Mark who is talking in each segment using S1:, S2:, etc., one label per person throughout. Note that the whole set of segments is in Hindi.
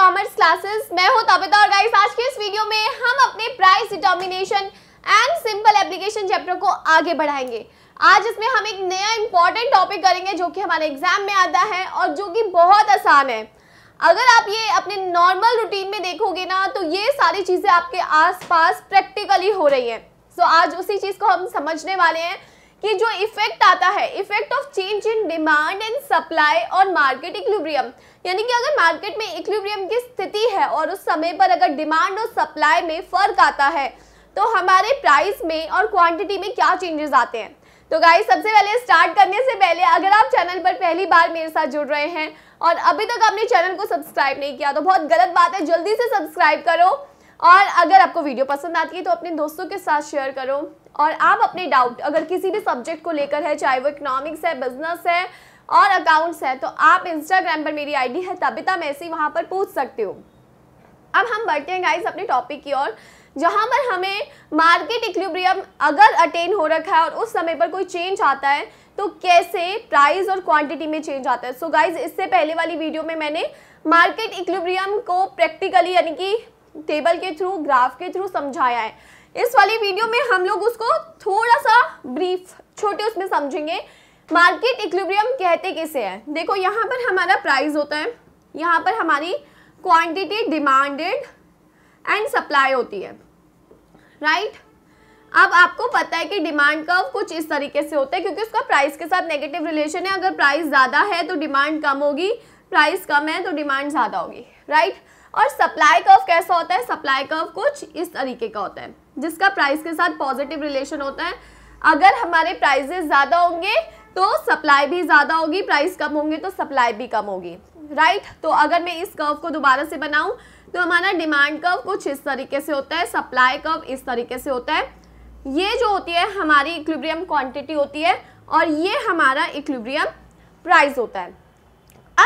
S1: कॉमर्स क्लासेस मैं हूं तबिता और गाइस आज के इस वीडियो में हम अपने price determination and simple application chapter को आगे बढ़ाएंगे आज इसमें हम एक नया इंपॉर्टेंट टॉपिक करेंगे जो कि हमारे एग्जाम में आता है और जो कि बहुत आसान है अगर आप ये अपने नॉर्मल रूटीन में देखोगे ना तो ये सारी चीज़ें आपके आस प्रैक्टिकली हो रही हैं सो so, आज उसी चीज़ को हम समझने वाले हैं कि जो इफेक्ट आता है effect of change in demand and supply और मार्केट इक्लिब्रियम यानी कि अगर मार्केट में इक्लिब्रियम की स्थिति है और उस समय पर अगर डिमांड और सप्लाई में फर्क आता है तो हमारे प्राइस में और क्वांटिटी में क्या चेंजेस आते हैं तो गाइस सबसे पहले स्टार्ट करने से पहले अगर आप चैनल पर पहली बार मेरे साथ जुड़ रहे हैं और अभी तक आपने चैनल को सब्सक्राइब नहीं किया तो बहुत गलत बात है जल्दी से सब्सक्राइब करो और अगर आपको वीडियो पसंद आती है तो अपने दोस्तों के साथ शेयर करो और आप अपने डाउट अगर किसी भी सब्जेक्ट को लेकर है चाहे वो इकोनॉमिक्स है बिजनेस है और अकाउंट्स है तो आप इंस्टाग्राम पर मेरी आईडी है तबिता तो मैसी वहाँ पर पूछ सकते हो अब हम बढ़ते हैं गाइस अपने टॉपिक की ओर जहाँ पर हमें मार्केट इक्विलिब्रियम अगर अटेन हो रखा है और उस समय पर कोई चेंज आता है तो कैसे प्राइस और क्वांटिटी में चेंज आता है सो so इससे पहले वाली वीडियो में मैंने मार्केट इक्विलिब्रियम को प्रैक्टिकली यानी कि टेबल के थ्रू ग्राफ के थ्रू समझाया है इस वाली वीडियो में हम लोग उसको थोड़ा सा ब्रीफ छोटे उसमें समझेंगे मार्केट इक्विलिब्रियम कहते किसे है देखो यहाँ पर हमारा प्राइस होता है यहाँ पर हमारी क्वांटिटी डिमांडेड एंड सप्लाई होती है राइट right? अब आपको पता है कि डिमांड कर्व कुछ इस तरीके से होता है क्योंकि उसका प्राइस के साथ नेगेटिव रिलेशन है अगर प्राइस ज़्यादा है तो डिमांड कम होगी प्राइस कम है तो डिमांड ज़्यादा होगी राइट और सप्लाई कर्व कैसा होता है सप्लाई कर्व कुछ इस तरीके का होता है जिसका प्राइस के साथ पॉजिटिव रिलेशन होता है अगर हमारे प्राइजेस ज़्यादा होंगे तो सप्लाई भी ज़्यादा होगी प्राइस कम होंगे तो सप्लाई भी कम होगी राइट right? तो अगर मैं इस कर्व को दोबारा से बनाऊं तो हमारा डिमांड कर्व कुछ इस तरीके से होता है सप्लाई कर्व इस तरीके से होता है ये जो होती है हमारी इक्विब्रियम क्वांटिटी होती है और ये हमारा इक्विब्रियम प्राइस होता है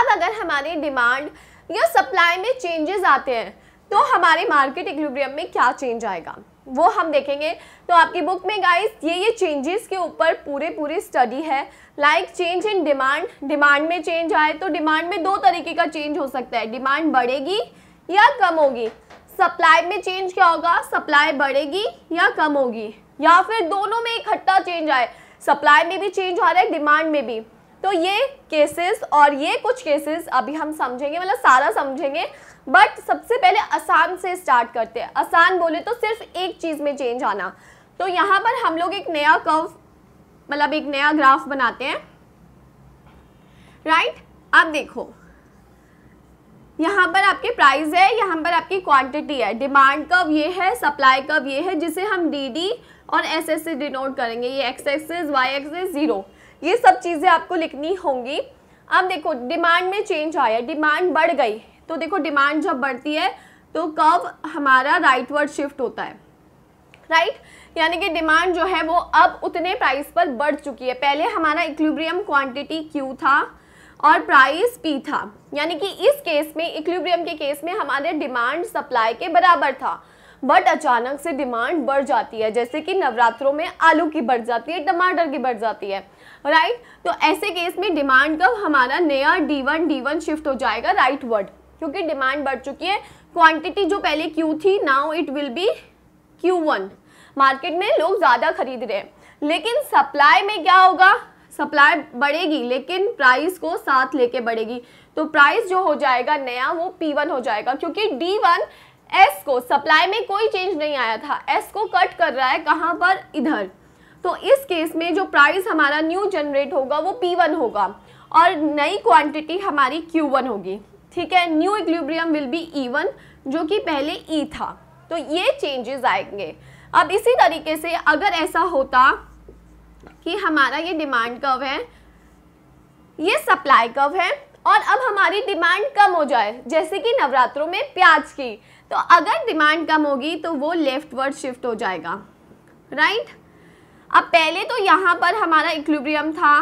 S1: अब अगर हमारी डिमांड या सप्लाई में चेंजेस आते हैं तो हमारे मार्केट इक्विब्रियम में क्या चेंज आएगा वो हम देखेंगे तो आपकी बुक में गाइस ये ये चेंजेस के ऊपर पूरे पूरी स्टडी है like change in demand demand में चेंज आए तो डिमांड में दो तरीके का चेंज हो सकता है डिमांड बढ़ेगी या कम होगी सप्लाई में चेंज क्या होगा सप्लाई बढ़ेगी या कम होगी या फिर दोनों में इकट्ठा चेंज आए सप्लाई में भी चेंज आ रहा है डिमांड में भी तो ये केसेस और ये कुछ केसेस अभी हम समझेंगे मतलब सारा समझेंगे बट सबसे पहले आसान से स्टार्ट करते हैं आसान बोले तो सिर्फ एक चीज़ में चेंज आना तो यहाँ पर हम लोग एक नया कर्व मतलब एक नया ग्राफ बनाते हैं राइट आप देखो यहाँ पर आपके प्राइस है यहाँ पर आपकी क्वांटिटी है डिमांड कब ये है सप्लाई कब ये है जिसे हम डी डी और एस एस से डिनोट करेंगे ये X axis Y axis zero ये सब चीज़ें आपको लिखनी होंगी अब देखो डिमांड में चेंज आया डिमांड बढ़ गई तो देखो डिमांड जब बढ़ती है तो कब हमारा राइट वर्ड शिफ्ट होता है राइट right? यानी कि डिमांड जो है वो अब उतने प्राइस पर बढ़ चुकी है पहले हमारा इक्विब्रियम क्वांटिटी क्यू था और प्राइस पी था यानी कि इस केस में इक्लिब्रियम के केस में हमारे डिमांड सप्लाई के बराबर था बट अचानक से डिमांड बढ़ जाती है जैसे कि नवरात्रों में आलू की बढ़ जाती है टमाटर की बढ़ जाती है राइट right? तो ऐसे केस में डिमांड कब हमारा नया डी वन शिफ्ट हो जाएगा राइट right वर्ड क्योंकि डिमांड बढ़ चुकी है क्वांटिटी जो पहले क्यू थी now it will be Q one market में लोग ज़्यादा खरीद रहे हैं लेकिन सप्लाई में क्या होगा सप्लाई बढ़ेगी लेकिन प्राइस को साथ लेके बढ़ेगी तो प्राइस जो हो जाएगा नया वो पी वन हो जाएगा क्योंकि डी वन एस को सप्लाई में कोई चेंज नहीं आया था एस को कट कर रहा है कहाँ पर इधर तो इस केस में जो प्राइस हमारा न्यू जनरेट होगा वो पी वन होगा और नई क्वांटिटी हमारी क्यू वन होगी ठीक है new equilibrium will be E जो कि पहले ई e था तो ये चेंजेस आएंगे अब इसी तरीके से अगर ऐसा होता कि हमारा ये डिमांड कब है ये सप्लाई कब है और अब हमारी डिमांड कम हो जाए जैसे कि नवरात्रों में प्याज की तो अगर डिमांड कम होगी तो वो लेफ्ट वर्ड शिफ्ट हो जाएगा राइट अब पहले तो यहाँ पर हमारा इक्लिब्रियम था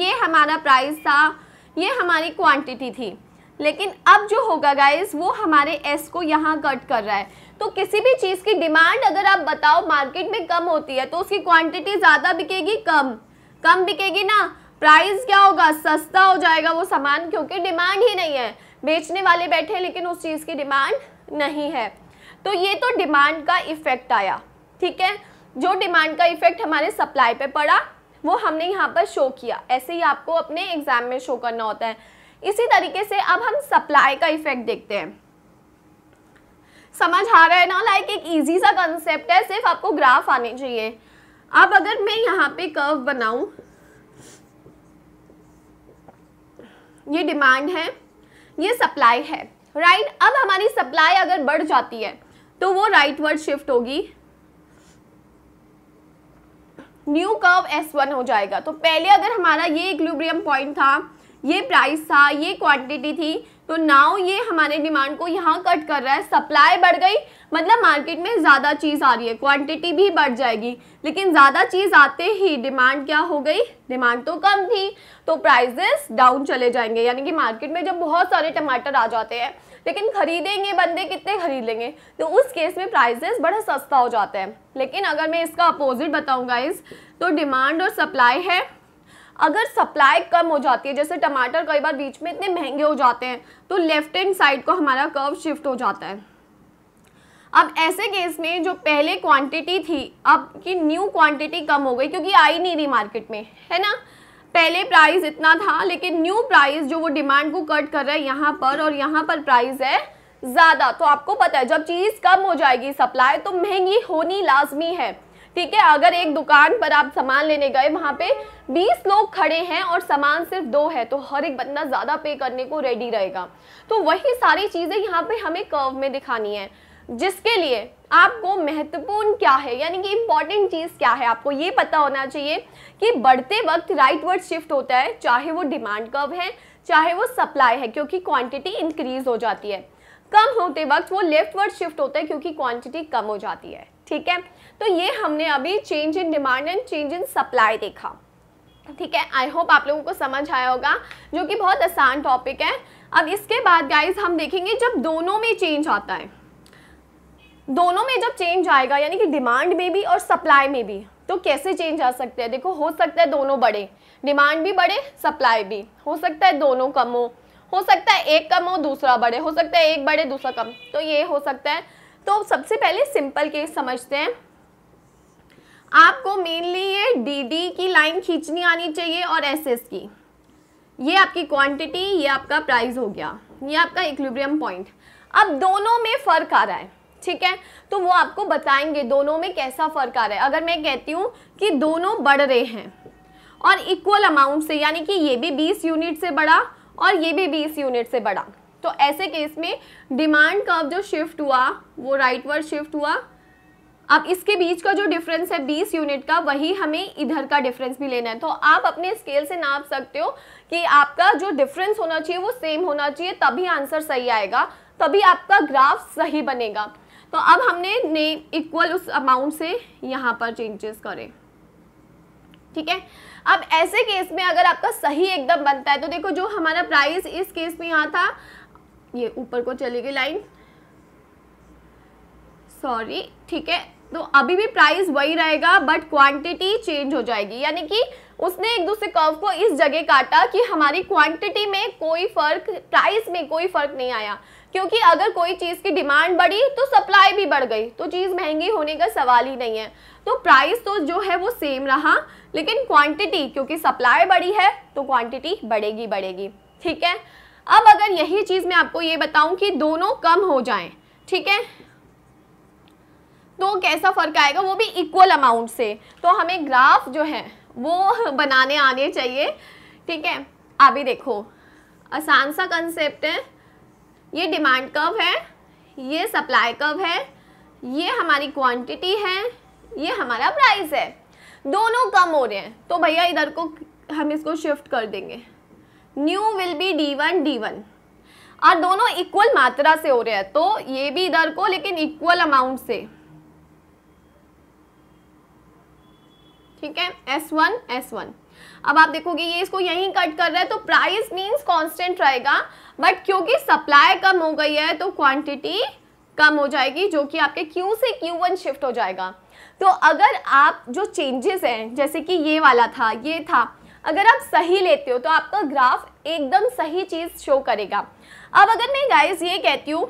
S1: ये हमारा प्राइस था ये हमारी क्वांटिटी थी लेकिन अब जो होगा गाइज वो हमारे एस को यहाँ कट कर रहा है तो किसी भी चीज़ की डिमांड अगर आप बताओ मार्केट में कम होती है तो उसकी क्वांटिटी ज़्यादा बिकेगी कम कम बिकेगी ना प्राइस क्या होगा सस्ता हो जाएगा वो सामान क्योंकि डिमांड ही नहीं है बेचने वाले बैठे हैं लेकिन उस चीज़ की डिमांड नहीं है तो ये तो डिमांड का इफ़ेक्ट आया ठीक है जो डिमांड का इफ़ेक्ट हमारे सप्लाई पे पड़ा वो हमने यहाँ पर शो किया ऐसे ही आपको अपने एग्ज़ाम में शो करना होता है इसी तरीके से अब हम सप्लाई का इफेक्ट देखते हैं समझ आ रहा है ना लाइक एक इजी सा कंसेप्ट है सिर्फ आपको ग्राफ आने चाहिए अब अगर मैं यहाँ पे कर्व बनाऊं ये डिमांड है ये सप्लाई है राइट right? अब हमारी सप्लाई अगर बढ़ जाती है तो वो राइट वर्ड शिफ्ट होगी न्यू कर्व S1 हो जाएगा तो पहले अगर हमारा ये इक्लिब्रियम पॉइंट था ये प्राइस था ये क्वांटिटी थी तो नाव ये हमारे डिमांड को यहाँ कट कर रहा है सप्लाई बढ़ गई मतलब मार्केट में ज़्यादा चीज़ आ रही है क्वांटिटी भी बढ़ जाएगी लेकिन ज़्यादा चीज़ आते ही डिमांड क्या हो गई डिमांड तो कम थी तो प्राइजेस डाउन चले जाएंगे यानी कि मार्केट में जब बहुत सारे टमाटर आ जाते हैं लेकिन खरीदेंगे बंदे कितने खरीद लेंगे तो उस केस में प्राइजेस बड़ा सस्ता हो जाता है लेकिन अगर मैं इसका अपोजिट बताऊँगा इस तो डिमांड और सप्लाई है अगर सप्लाई कम हो जाती है जैसे टमाटर कई बार बीच में इतने महंगे हो जाते हैं तो लेफ्ट हैंड साइड को हमारा कर्व शिफ्ट हो जाता है अब ऐसे केस में जो पहले क्वांटिटी थी अब की न्यू क्वांटिटी कम हो गई क्योंकि आई नहीं रही मार्केट में है ना पहले प्राइस इतना था लेकिन न्यू प्राइस जो वो डिमांड को कट कर रहा है यहाँ पर और यहाँ पर प्राइस है ज़्यादा तो आपको पता है जब चीज़ कम हो जाएगी सप्लाई तो महंगी होनी लाजमी है ठीक है अगर एक दुकान पर आप सामान लेने गए वहां पे 20 लोग खड़े हैं और सामान सिर्फ दो है तो हर एक बंदा ज़्यादा पे करने को रेडी रहेगा तो वही सारी चीज़ें यहाँ पे हमें कर्व में दिखानी है जिसके लिए आपको महत्वपूर्ण क्या है यानी कि इम्पॉर्टेंट चीज़ क्या है आपको ये पता होना चाहिए कि बढ़ते वक्त राइट वर्ड शिफ्ट होता है चाहे वो डिमांड कर्व है चाहे वो सप्लाई है क्योंकि क्वांटिटी इंक्रीज हो जाती है कम होते वक्त वो लेफ्ट वर्ड शिफ्ट होता है क्योंकि क्वांटिटी कम हो जाती है ठीक है तो ये हमने अभी change in demand and change in supply देखा ठीक है आई होप आप लोगों को समझ आया होगा जो कि बहुत आसान टॉपिक है अब इसके बाद गाइज हम देखेंगे जब दोनों में चेंज आता है दोनों में जब चेंज आएगा यानी कि डिमांड में भी और सप्लाई में भी तो कैसे चेंज आ सकते हैं देखो हो सकता है दोनों बढ़े डिमांड भी बढ़े सप्लाई भी हो सकता है दोनों कम हो हो सकता है एक कम हो दूसरा बढ़े हो सकता है एक बढ़े दूसरा कम तो ये हो सकता है तो सबसे पहले सिंपल केस समझते हैं आपको मेनली ये डी डी की लाइन खींचनी आनी चाहिए और एस एस की ये आपकी क्वांटिटी ये आपका प्राइस हो गया ये आपका इक्विब्रियम पॉइंट अब दोनों में फ़र्क आ रहा है ठीक है तो वो आपको बताएंगे दोनों में कैसा फ़र्क आ रहा है अगर मैं कहती हूँ कि दोनों बढ़ रहे हैं और इक्वल अमाउंट से यानी कि ये भी बीस यूनिट से बढ़ा और ये भी बीस यूनिट से बढ़ा तो ऐसे केस में डिमांड कर्व जो शिफ्ट हुआ वो राइट वर्ड शिफ्ट हुआ अब इसके बीच का जो डिफरेंस है बीस यूनिट का वही हमें इधर का डिफरेंस भी लेना है तो आप अपने स्केल से नाप सकते हो कि आपका जो डिफरेंस होना चाहिए वो सेम होना चाहिए तभी आंसर सही आएगा तभी आपका ग्राफ सही बनेगा तो अब हमने ने इक्वल उस अमाउंट से यहाँ पर चेंजेस करें ठीक है अब ऐसे केस में अगर आपका सही एकदम बनता है तो देखो जो हमारा प्राइस इस केस में यहाँ था ये ऊपर को चली गई लाइन सॉरी ठीक है तो अभी भी प्राइस वही रहेगा बट क्वांटिटी चेंज हो जाएगी यानी कि उसने एक दूसरे कर्व को इस जगह काटा कि हमारी क्वांटिटी में कोई फर्क प्राइस में कोई फर्क नहीं आया क्योंकि अगर कोई चीज़ की डिमांड बढ़ी तो सप्लाई भी बढ़ गई तो चीज़ महंगी होने का सवाल ही नहीं है तो प्राइस तो जो है वो सेम रहा लेकिन क्वांटिटी क्योंकि सप्लाई बढ़ी है तो क्वांटिटी बढ़ेगी बढ़ेगी ठीक है अब अगर यही चीज़ मैं आपको ये बताऊं कि दोनों कम हो जाएं ठीक है तो कैसा फ़र्क आएगा वो भी इक्वल अमाउंट से तो हमें ग्राफ जो है वो बनाने आने चाहिए ठीक है अभी देखो आसान सा कंसेप्ट है ये डिमांड कर्व है ये सप्लाई कर्व है ये हमारी क्वांटिटी है ये हमारा प्राइस है दोनों कम हो रहे हैं तो भैया इधर को हम इसको शिफ्ट कर देंगे new will be D one D one और दोनों इक्वल मात्रा से हो रहे हैं तो ये भी इधर को लेकिन इक्वल अमाउंट से ठीक है एस वन एस वन अब आप देखोगे ये इसको यहीं कट कर रहा है तो प्राइस मीन्स कांस्टेंट रहेगा बट क्योंकि सप्लाई कम हो गई है तो क्वांटिटी कम हो जाएगी जो कि आपके क्यू से क्यू वन शिफ्ट हो जाएगा तो अगर आप जो चेंजेस हैं जैसे कि ये वाला था ये था अगर आप सही लेते हो तो आपका ग्राफ एकदम सही चीज़ शो करेगा अब अगर मैं गाइस ये कहती हूँ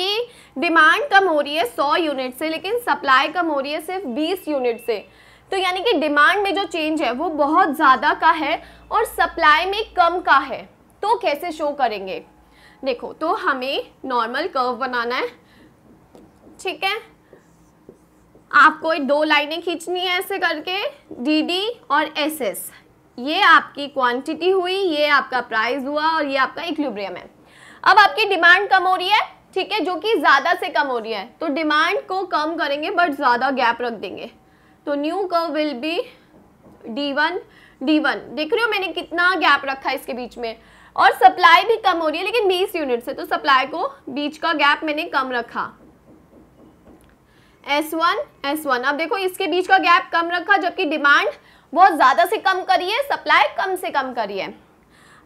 S1: कि डिमांड कम हो रही है 100 यूनिट से लेकिन सप्लाई कम हो रही है सिर्फ 20 यूनिट से तो यानी कि डिमांड में जो चेंज है वो बहुत ज़्यादा का है और सप्लाई में कम का है तो कैसे शो करेंगे देखो तो हमें नॉर्मल कर्व बनाना है ठीक है आपको दो लाइनें खींचनी है ऐसे करके डी डी और एस एस ये आपकी क्वांटिटी हुई ये आपका प्राइस हुआ और ये आपका इक्लिब्रियम है अब आपकी डिमांड कम हो रही है ठीक है जो कि ज़्यादा से कम हो रही है तो डिमांड को कम करेंगे बट ज़्यादा गैप रख देंगे तो new curve will be D one D one देख रहे हो मैंने कितना गैप रखा है इसके बीच में और सप्लाई भी कम हो रही है लेकिन 20 यूनिट से तो सप्लाई को बीच का गैप मैंने कम रखा S1 S1 अब देखो इसके बीच का गैप कम रखा जबकि डिमांड बहुत ज़्यादा से कम करिए सप्लाई कम से कम करिए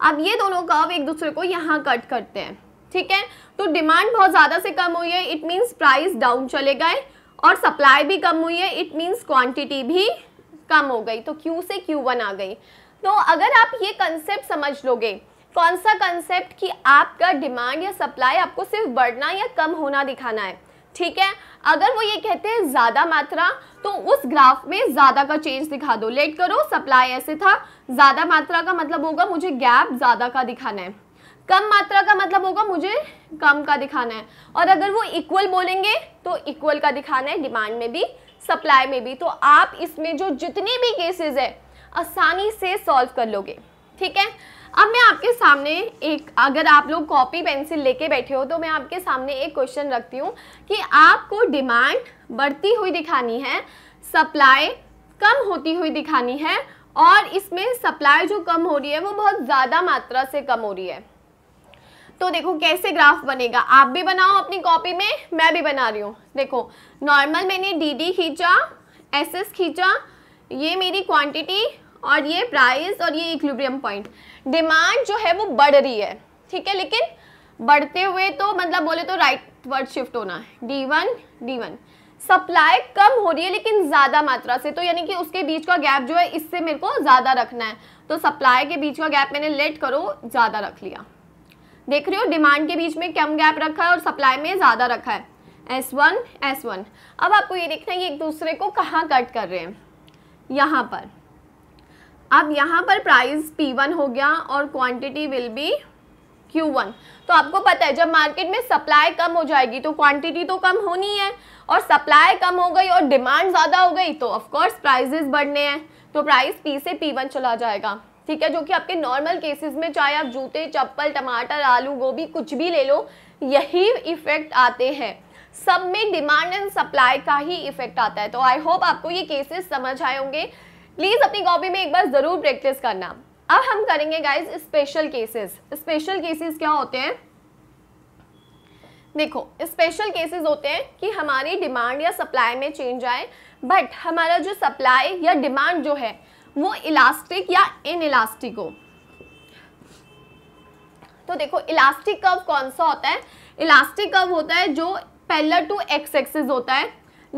S1: अब ये दोनों कर्व एक दूसरे को यहाँ कट करते हैं ठीक है तो डिमांड बहुत ज़्यादा से कम हुई है इट मीन्स प्राइस डाउन चले गए और सप्लाई भी कम हुई है इट मीन्स क्वांटिटी भी कम हो गई तो क्यू से क्यू वन आ गई तो अगर आप ये कंसेप्ट समझ लोगे कौन सा कंसेप्ट कि आपका डिमांड या सप्लाई आपको सिर्फ बढ़ना या कम होना दिखाना है ठीक है अगर वो ये कहते हैं ज़्यादा मात्रा तो उस ग्राफ में ज़्यादा का चेंज दिखा दो लेट करो सप्लाई ऐसे था ज़्यादा मात्रा का मतलब होगा मुझे गैप ज़्यादा का दिखाना है कम मात्रा का मतलब होगा मुझे कम का दिखाना है और अगर वो इक्वल बोलेंगे तो इक्वल का दिखाना है डिमांड में भी सप्लाई में भी तो आप इसमें जो जितने भी केसेस है आसानी से सॉल्व कर लोगे ठीक है अब मैं आपके सामने एक अगर आप लोग कॉपी पेंसिल लेके बैठे हो तो मैं आपके सामने एक क्वेश्चन रखती हूँ कि आपको डिमांड बढ़ती हुई दिखानी है सप्लाई कम होती हुई दिखानी है और इसमें सप्लाई जो कम हो रही है वो बहुत ज़्यादा मात्रा से कम हो रही है तो देखो कैसे ग्राफ बनेगा आप भी बनाओ अपनी कॉपी में मैं भी बना रही हूँ देखो नॉर्मल मैंने डी डी खींचा एस एस खींचा ये मेरी क्वांटिटी और ये प्राइस और ये इक्विब्रियम पॉइंट डिमांड जो है वो बढ़ रही है ठीक है लेकिन बढ़ते हुए तो मतलब बोले तो राइट वर्ड शिफ्ट होना है D one D one supply कम हो रही है लेकिन ज़्यादा मात्रा से तो यानी कि उसके बीच का गैप जो है इससे मेरे को ज़्यादा रखना है तो सप्लाई के बीच का गैप मैंने लेट करो ज़्यादा रख लिया देख रहे हो डिमांड के बीच में कम गैप रखा है और सप्लाई में ज़्यादा रखा है एस वन एस वन अब आपको ये देखना है कि एक दूसरे को कहाँ कट कर रहे हैं यहाँ पर अब यहाँ पर प्राइस पी वन हो गया और quantity will be Q one तो आपको पता है जब मार्केट में सप्लाई कम हो जाएगी तो क्वांटिटी तो कम होनी है और सप्लाई कम हो गई और डिमांड ज़्यादा हो गई तो ऑफकोर्स प्राइजेस बढ़ने हैं तो प्राइस पी से पी वन चला जाएगा ठीक है जो कि आपके नॉर्मल केसेस में चाहे आप जूते चप्पल टमाटर आलू गोभी कुछ भी ले लो यही इफ़ेक्ट आते हैं सब में डिमांड एंड सप्लाई का ही इफेक्ट आता है तो आई होप आपको ये केसेस समझ आए होंगे प्लीज़ अपनी कॉपी में एक बार ज़रूर प्रैक्टिस करना अब हम करेंगे guys special cases special cases क्या होते हैं देखो स्पेशल केसेस होते हैं कि हमारी डिमांड या सप्लाई में चेंज आए बट हमारा जो सप्लाई या डिमांड जो है वो इलास्टिक या इन इलास्टिक हो तो देखो इलास्टिक कर्व कौन सा होता है इलास्टिक कर्व होता है जो पैलर टू एक्स एक्सिस होता है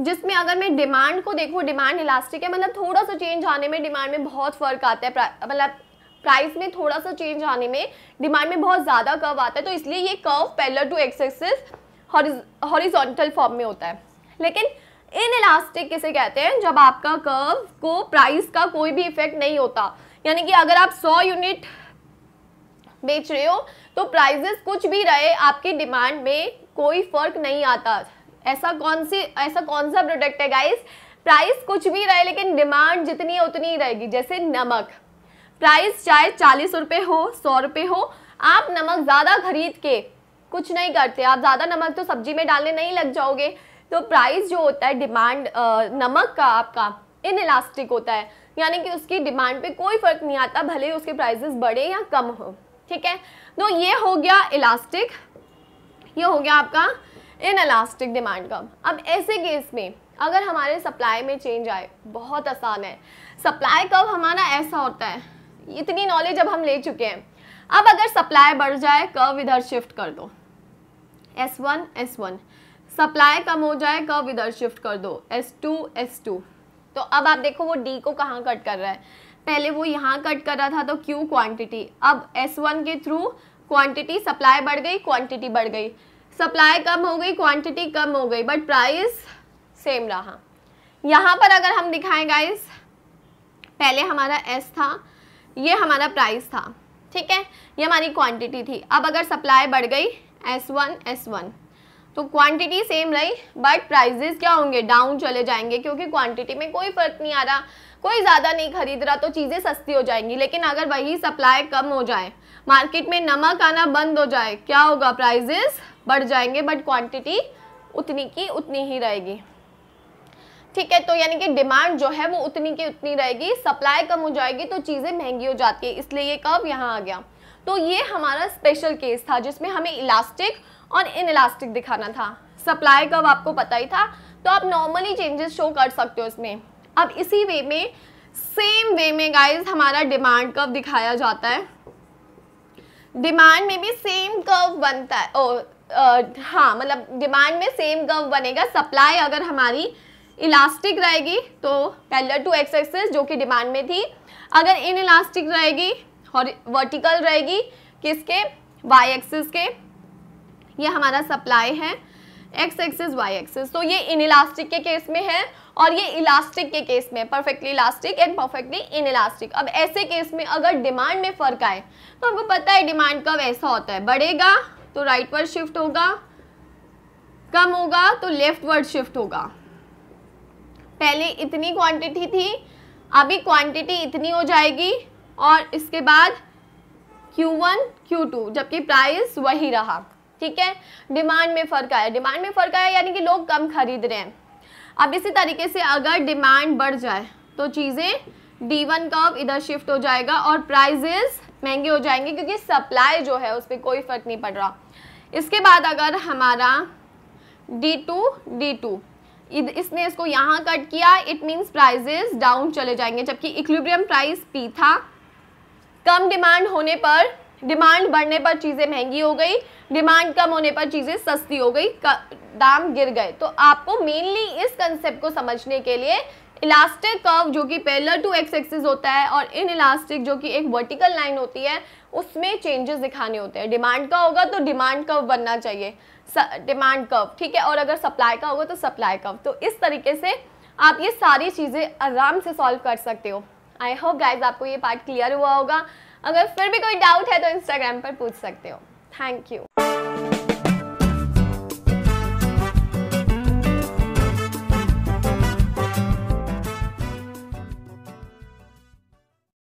S1: जिसमें अगर मैं डिमांड को देखूँ डिमांड इलास्टिक है मतलब थोड़ा सा चेंज आने में डिमांड में बहुत फर्क आता है मतलब प्राइस में थोड़ा सा चेंज आने में डिमांड में बहुत ज़्यादा कर्व आता है तो इसलिए ये curve parallel to X axis horizontal form में होता है लेकिन इन इलास्टिक किसे कहते हैं जब आपका कर्व को प्राइस का कोई भी इफेक्ट नहीं होता यानी कि अगर आप 100 यूनिट बेच रहे हो तो प्राइजेस कुछ भी रहे आपकी डिमांड में कोई फर्क नहीं आता ऐसा कौन सी ऐसा कौन सा प्रोडक्ट है गाइस प्राइस कुछ भी रहे लेकिन डिमांड जितनी है उतनी ही रहेगी जैसे नमक प्राइस चाहे चालीस रुपये हो सौ रुपये हो आप नमक ज़्यादा खरीद के कुछ नहीं करते आप ज़्यादा नमक तो सब्जी में डालने नहीं लग जाओगे तो प्राइस जो होता है डिमांड नमक का आपका इन इलास्टिक होता है यानी कि उसकी डिमांड पे कोई फ़र्क नहीं आता भले ही उसके प्राइजेस बढ़े या कम हो ठीक है तो ये हो गया इलास्टिक ये हो गया आपका इन इलास्टिक डिमांड का अब ऐसे केस में अगर हमारे सप्लाई में चेंज आए बहुत आसान है सप्लाई कब हमारा ऐसा होता है इतनी नॉलेज अब हम ले चुके हैं अब अगर सप्लाई बढ़ जाए कब इधर शिफ्ट कर दो S1 S1 सप्लाई कम हो जाए कब इधर शिफ्ट कर दो एस टू एस टू तो अब आप देखो वो डी को कहाँ कट कर रहा है पहले वो यहाँ कट कर रहा था तो क्यू क्वांटिटी अब एस वन के थ्रू क्वांटिटी सप्लाई बढ़ गई क्वांटिटी बढ़ गई सप्लाई कम हो गई क्वांटिटी कम हो गई बट प्राइस सेम रहा यहाँ पर अगर हम दिखाएं गाइस पहले हमारा एस था ये हमारा प्राइस था ठीक है ये हमारी क्वांटिटी थी अब अगर सप्लाई बढ़ गई एस वन एस वन तो क्वांटिटी सेम रही बट प्राइजेस क्या होंगे डाउन चले जाएंगे क्योंकि क्वांटिटी में कोई फ़र्क नहीं आ रहा कोई ज़्यादा नहीं खरीद रहा तो चीज़ें सस्ती हो जाएंगी लेकिन अगर वही सप्लाई कम हो जाए मार्केट में नमक आना बंद हो जाए क्या होगा प्राइजेस बढ़ जाएंगे बट क्वांटिटी उतनी की उतनी ही रहेगी ठीक है तो यानी कि डिमांड जो है वो उतनी की उतनी रहेगी सप्लाई कम हो जाएगी तो चीज़ें महंगी हो जाती है इसलिए ये कब यहाँ आ गया तो ये हमारा स्पेशल केस था जिसमें हमें इलास्टिक और इलास्टिक दिखाना था सप्लाई कब आपको पता ही था तो आप नॉर्मली चेंजेस शो कर सकते हो इसमें अब इसी वे में सेम वे में गाइज हमारा डिमांड कब दिखाया जाता है डिमांड में भी सेम कर्व बनता है ओ, आ, हाँ मतलब डिमांड में सेम कर्व बनेगा सप्लाई अगर हमारी इलास्टिक रहेगी तो पैलर टू एक्स एक्सेस जो कि डिमांड में थी अगर इन इलास्टिक रहेगी और वर्टिकल रहेगी किसके वाई एक्सेस के ये हमारा सप्लाई है एक्स एक्सिस वाई एक्सिस तो ये इनइलास्टिक के केस में है और ये इलास्टिक के केस में perfectly elastic and perfectly inelastic अब ऐसे केस में अगर डिमांड में फ़र्क आए तो हमको पता है डिमांड कब ऐसा होता है बढ़ेगा तो राइट वर्ड शिफ्ट होगा कम होगा तो लेफ्ट वर्ड शिफ्ट होगा पहले इतनी क्वांटिटी थी अभी क्वांटिटी इतनी हो जाएगी और इसके बाद Q1, Q2 जबकि प्राइस वही रहा ठीक है डिमांड में फ़र्क आया डिमांड में फ़र्क आया यानी कि लोग कम खरीद रहे हैं अब इसी तरीके से अगर डिमांड बढ़ जाए तो चीज़ें D1 वन कर्व इधर शिफ्ट हो जाएगा और प्राइजेस महंगे हो जाएंगे क्योंकि सप्लाई जो है उस पर कोई फ़र्क नहीं पड़ रहा इसके बाद अगर हमारा D2 D2 इसने इसको यहाँ कट किया इट मीन्स प्राइजेस डाउन चले जाएंगे जबकि इक्विब्रियम प्राइस P था कम डिमांड होने पर डिमांड बढ़ने पर चीज़ें महंगी हो गई डिमांड कम होने पर चीज़ें सस्ती हो गई दाम गिर गए तो आपको मेनली इस कंसेप्ट को समझने के लिए इलास्टिक कर्व जो कि पेलर टू एक्स एक्सिस होता है और इन इलास्टिक जो कि एक वर्टिकल लाइन होती है उसमें चेंजेस दिखाने होते हैं डिमांड का होगा तो डिमांड कर्व बनना चाहिए डिमांड कर्व ठीक है और अगर सप्लाई का होगा तो सप्लाई कर्व तो इस तरीके से आप ये सारी चीज़ें आराम से सॉल्व कर सकते हो आई होप गाइज आपको ये पार्ट क्लियर हुआ होगा अगर फिर भी कोई डाउट है तो इंस्टाग्राम पर पूछ सकते हो थैंक यू